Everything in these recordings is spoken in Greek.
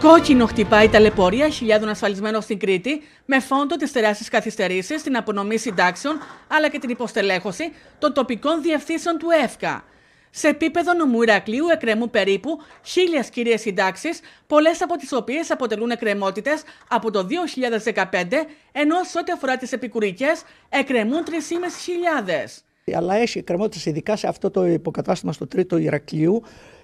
Κόκκινο χτυπάει τα λεπορία χιλιάδων ασφαλισμένων στην Κρήτη με φόντο τις τεράστιες καθυστερήσεις στην απονομή συντάξεων αλλά και την υποστελέχωση των τοπικών διευθύνσεων του ΕΦΚΑ. Σε επίπεδο νομού Ηρακλείου εκκρεμούν περίπου χίλιες κυρίε συντάξεις, πολλές από τις οποίες αποτελούν εκκρεμότητες από το 2015, ενώ σε ό,τι αφορά τις επικουρικές εκκρεμούν 3.500. Αλλά έχει εκκρεμότητες ειδικά σε αυτό το υποκατάστημα στο τρίτο Ηρακλείου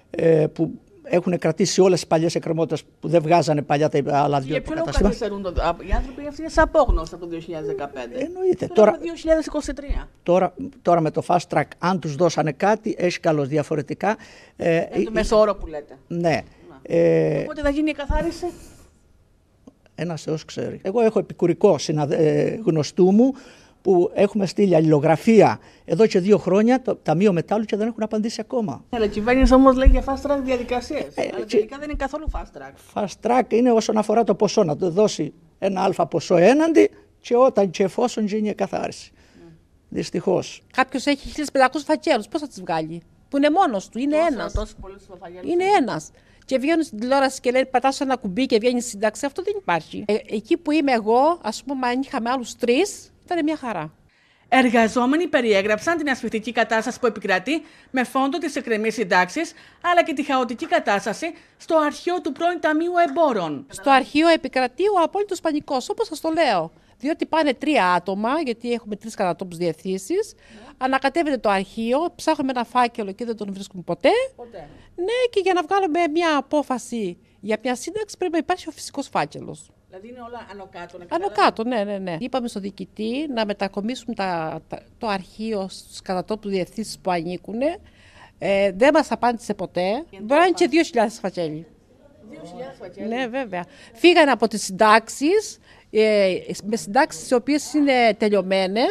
ε, που έχουν κρατήσει όλες τις παλιές εκκρεμότητες που δεν βγάζανε παλιά τα άλλα δύο Για ποιο λόγο καθυστερούν Οι άνθρωποι αυτοί είναι σε απόγνωση από το 2015. Εννοείται. Τώρα, τώρα, 2023. Τώρα, τώρα με το fast track, αν τους δώσανε κάτι, έχει καλώς διαφορετικά. Ε, ε, το ε, όρο που λέτε. Ναι. Ε, Οπότε θα γίνει η καθάριση. Ένας Θεός ξέρει. Εγώ έχω επικουρικό συναδε... Ε, γνωστού μου, που έχουμε στείλει αλληλογραφία εδώ και δύο χρόνια, το Ταμείο Μετάλλου, και δεν έχουν απαντήσει ακόμα. Ναι, αλλά η κυβέρνηση όμως λέει για fast track διαδικασίες. Ε, αλλά τελικά δεν είναι καθόλου fast track. Fast track είναι όσον αφορά το ποσό, να το δώσει ένα αλφα ποσό έναντι και όταν και εφόσον γίνει η καθάριση. Mm. Ναι. Δυστυχώς. Κάποιος έχει 1500 φακέλους, πώς θα τις βγάλει. Που είναι μόνος του, είναι ένα. Είναι ένας. Και βγαίνει στην τηλεόραση και λένε πατάς ένα κουμπί και βγαίνει σύνταξη. Αυτό δεν υπάρχει. Ε, εκεί που είμαι εγώ, ας πούμε, αν είχαμε άλλους τρεις, ήταν μια χαρά. Εργαζόμενοι περιέγραψαν την ασφιχτική κατάσταση που επικρατεί με φόντο τις εκκρεμή συντάξεις, αλλά και τη χαοτική κατάσταση στο αρχείο του πρώην Ταμείου Εμπόρων. Στο αρχείο επικρατεί ο απόλυτος πανικός, όπως σας το λέω. Διότι πάνε τρία άτομα, γιατί έχουμε τρεις κατατόπους διευθύνσει. Yeah. Ανακατεύεται το αρχείο, ψάχνουμε ένα φάκελο και δεν τον βρίσκουμε ποτέ. ποτέ. Ναι, και για να βγάλουμε μια απόφαση για μια σύνταξη πρέπει να υπάρχει ο φυσικός φάκελος. Δηλαδή είναι όλα ανωκάτω. Να ανωκάτω, ναι, ναι, ναι. Είπαμε στον διοικητή να μετακομίσουν τα, τα, το αρχείο στου κατατόπου διευθύνσεις που ανήκουν. Ε, δεν μας απάντησε ποτέ. Μπορεί να είναι και 2.000 φακέλοι. 2.000 φακέλοι. Ναι, βέβαια. Φύγανε από τις συντάξεις, ε, με συντάξεις οι οποίες είναι τελειωμένες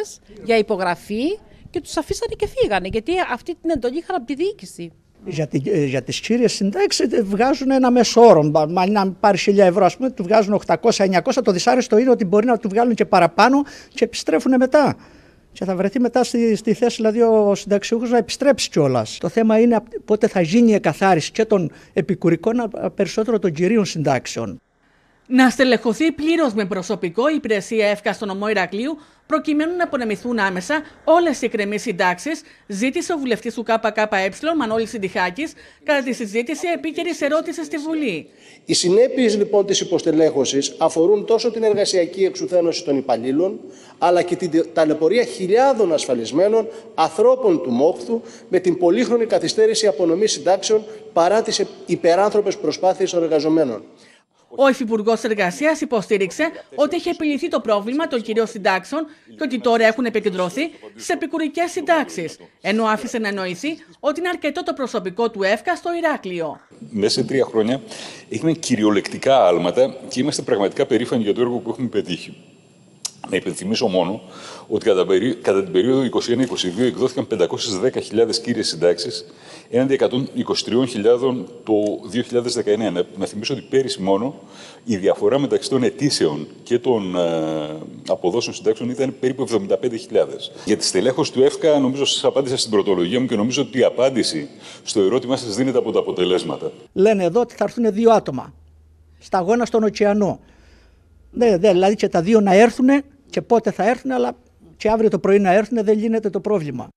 για υπογραφή και τους αφήσανε και φύγανε. Γιατί αυτή την εντολή είχαν από τη διοίκηση για, τη, ε, για τις κύριες συντάξεις ε, βγάζουν ένα μέσο όρο. Αν πάρει χιλιά ευρώ, ας πούμε, του βγάζουν 800-900. Το δυσάρεστο είναι ότι μπορεί να του βγάλουν και παραπάνω και επιστρέφουν μετά. Και θα βρεθεί μετά στη, στη θέση δηλαδή ο συνταξιούχος να επιστρέψει κιόλας. Το θέμα είναι πότε θα γίνει η εκαθάριση και των επικουρικών, περισσότερο των κυρίων συντάξεων να στελεχωθεί πλήρως με προσωπικό η υπηρεσία ΕΦΚΑ στο νομό Ηρακλείου, προκειμένου να απονεμηθούν άμεσα όλες οι εκκρεμείς συντάξεις, ζήτησε ο βουλευτής του ΚΚΕ Μανώλης Συντιχάκης κατά τη συζήτηση επίκαιρης ερώτησης στη Βουλή. Οι συνέπειες λοιπόν της υποστελέχωσης αφορούν τόσο την εργασιακή εξουθένωση των υπαλλήλων, αλλά και την ταλαιπωρία χιλιάδων ασφαλισμένων ανθρώπων του μόχθου με την πολύχρονη καθυστέρηση απονομής συντάξεων παρά τις υπεράνθρωπες προσπάθειες των εργαζομένων. Ο Υφυπουργός Εργασίας υποστήριξε ότι έχει επιληθεί το πρόβλημα των κυρίων συντάξεων και ότι τώρα έχουν επικεντρωθεί στι επικουρικές συντάξεις. Ενώ άφησε να εννοηθεί ότι είναι αρκετό το προσωπικό του ΕΦΚΑ στο Ηράκλειο. Μέσα σε τρία χρόνια έγιναν κυριολεκτικά άλματα και είμαστε πραγματικά περήφανοι για το έργο που έχουμε πετύχει. Να υπενθυμίσω μόνο ότι κατά την περίοδο 2021-2022 εκδόθηκαν 510.000 κύριες συντάξεις, έναντι 123.000 το 2019. Να θυμίσω ότι πέρυσι μόνο η διαφορά μεταξύ των αιτήσεων και των ε, αποδόσεων συντάξεων ήταν περίπου 75.000. Για τη στελέχωση του ΕΦΚΑ νομίζω σας απάντησα στην πρωτολογία μου και νομίζω ότι η απάντηση στο ερώτημά σας δίνεται από τα αποτελέσματα. Λένε εδώ ότι θα έρθουν δύο άτομα στα γόνα στον ωκεανό. Ναι, ναι, δηλαδή και τα δύο να έρθουν και πότε θα έρθουν, αλλά και αύριο το πρωί να έρθουν δεν λύνεται το πρόβλημα.